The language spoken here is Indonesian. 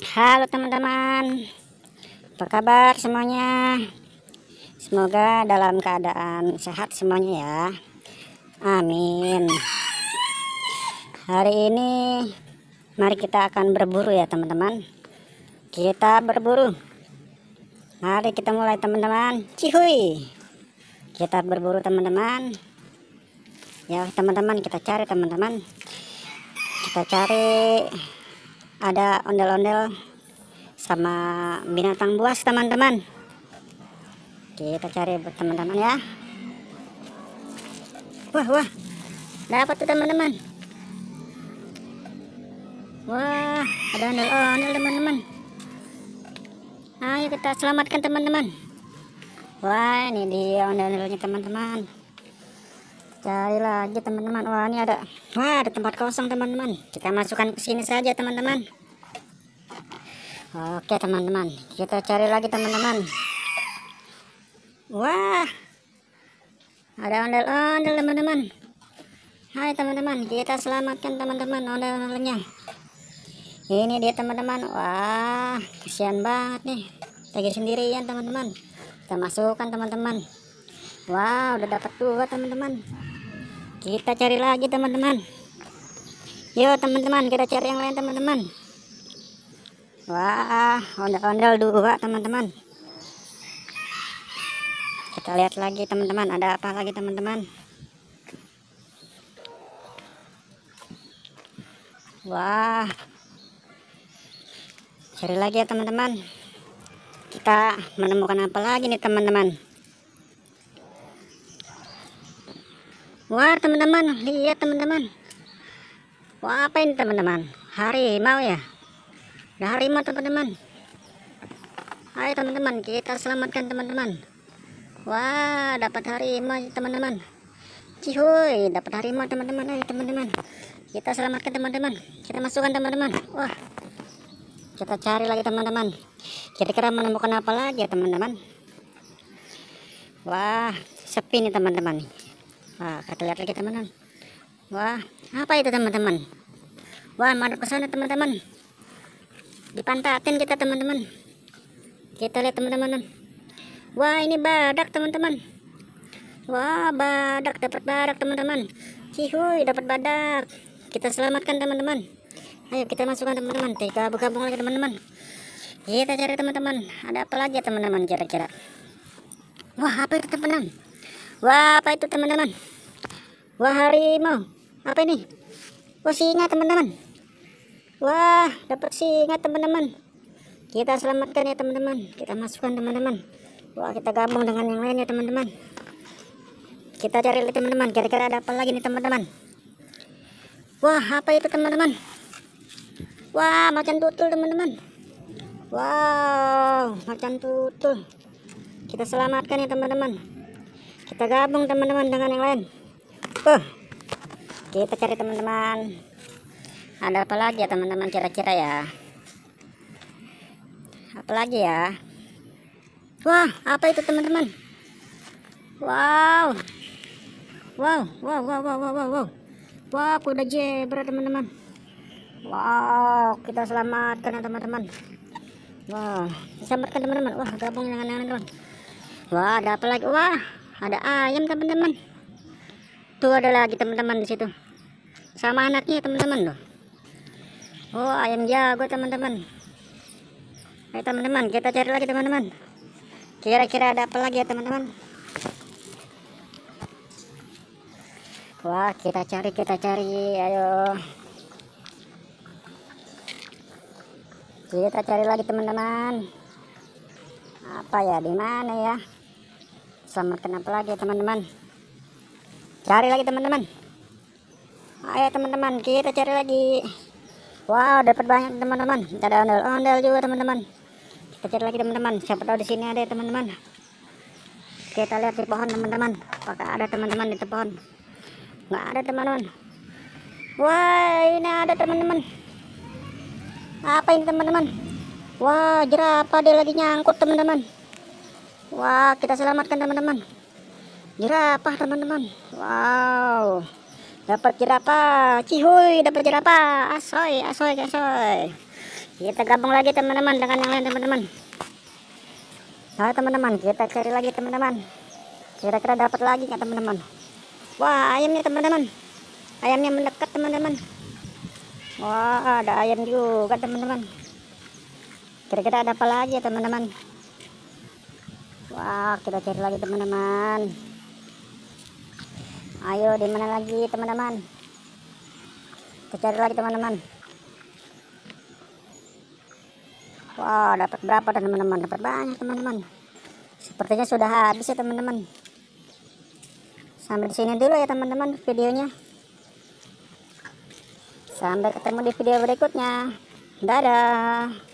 Halo teman-teman Apa kabar semuanya Semoga dalam keadaan sehat semuanya ya Amin Hari ini Mari kita akan berburu ya teman-teman Kita berburu Mari kita mulai teman-teman Cihuy Kita berburu teman-teman Ya teman-teman kita cari teman-teman Kita cari ada ondel-ondel sama binatang buas teman-teman kita cari buat teman-teman ya wah wah dapat tuh teman-teman wah ada ondel-ondel teman-teman ayo kita selamatkan teman-teman wah ini dia ondel-ondelnya teman-teman cari lagi teman-teman wah ini ada wah ada tempat kosong teman-teman kita masukkan ke sini saja teman-teman oke teman-teman kita cari lagi teman-teman wah ada ondel-ondel teman-teman hai teman-teman kita selamatkan teman-teman ondel-ondelnya ini dia teman-teman wah kesian banget nih lagi sendirian teman-teman kita masukkan teman-teman Wow, udah dapat dua teman-teman kita cari lagi teman-teman yuk teman-teman kita cari yang lain teman-teman wah ondel-ondel dua teman-teman kita lihat lagi teman-teman ada apa lagi teman-teman wah cari lagi ya teman-teman kita menemukan apa lagi nih teman-teman Wah teman-teman lihat teman-teman Wah apa ini teman-teman harimau ya Ada harimau teman-teman Ayo teman-teman kita selamatkan teman-teman Wah dapat harimau teman-teman Cihuy dapat harimau teman-teman Ayo teman-teman kita selamatkan teman-teman kita masukkan teman-teman Wah kita cari lagi teman-teman kira-kira menemukan apa lagi ya teman-teman wah sepi nih teman-teman Wah, kita lihat lagi teman-teman. Wah, apa itu teman-teman? Wah, mana ke sana teman-teman. Dipantatin kita teman-teman. Kita lihat teman-teman. Wah, ini badak teman-teman. Wah, badak dapat badak teman-teman. Cihuy, dapat badak. Kita selamatkan teman-teman. Ayo kita masukkan teman-teman. Kita bunga lagi teman-teman. Kita cari teman-teman. Ada apa lagi teman-teman kira-kira? Wah, apa itu teman-teman? Wah, apa itu teman-teman? Wah harimau. Apa ini? Wah singa teman-teman. Wah dapat singa teman-teman. Kita selamatkan ya teman-teman. Kita masukkan teman-teman. Wah kita gabung dengan yang lain ya teman-teman. Kita cari lagi teman-teman. Kira-kira ada apa lagi nih teman-teman? Wah apa itu teman-teman? Wah macan tutul teman-teman. Wow macan tutul. Kita selamatkan ya teman-teman. Kita gabung teman-teman dengan yang lain. Huh. Kita cari teman-teman. Ada apa lagi ya teman-teman kira-kira ya? Apa lagi ya? Wah, apa itu teman-teman? Wow. Wow, wow, wow, wow, wow, wow. Wah, wow, kuda zebra teman-teman. Wow, kita selamatkan ya teman-teman. Wow, selamatkan teman-teman. Wah, gabung dengan teman-teman. Wah, ada apa lagi? Wah, ada ayam teman-teman. Tuh ada lagi teman-teman di situ. Sama anaknya teman-teman loh. Oh, ayam jago teman-teman. Ayo teman-teman, kita cari lagi teman-teman. Kira-kira ada apa lagi ya teman-teman? Wah, kita cari, kita cari. Ayo. Kita cari lagi teman-teman. Apa ya? Di mana ya? sama kenapa lagi ya, teman-teman? cari lagi teman-teman ayo teman-teman kita cari lagi wow dapat banyak teman-teman ada ondel-ondel juga teman-teman kita cari lagi teman-teman siapa tahu di sini ada teman-teman kita lihat di pohon teman-teman apakah ada teman-teman di pohon nggak ada teman-teman wah ini ada teman-teman apa ini teman-teman wah jerapah dia lagi nyangkut teman-teman wah kita selamatkan teman-teman Jerapah teman-teman. Wow. Dapat jerapah. Cihuy, dapat jerapah. Asoy, asoy, asoy. Kita gabung lagi teman-teman dengan yang lain teman-teman. Nah teman-teman, kita cari lagi teman-teman. Kira-kira dapat lagi nggak teman-teman? Wah ayamnya teman-teman. Ayamnya mendekat teman-teman. Wah ada ayam juga teman-teman. Kira-kira ada apa lagi ya teman-teman? Wah kita cari lagi teman-teman ayo di mana lagi teman-teman kita cari lagi teman-teman wow dapat berapa teman-teman dapat banyak teman-teman sepertinya sudah habis ya teman-teman sampai di sini dulu ya teman-teman videonya sampai ketemu di video berikutnya dadah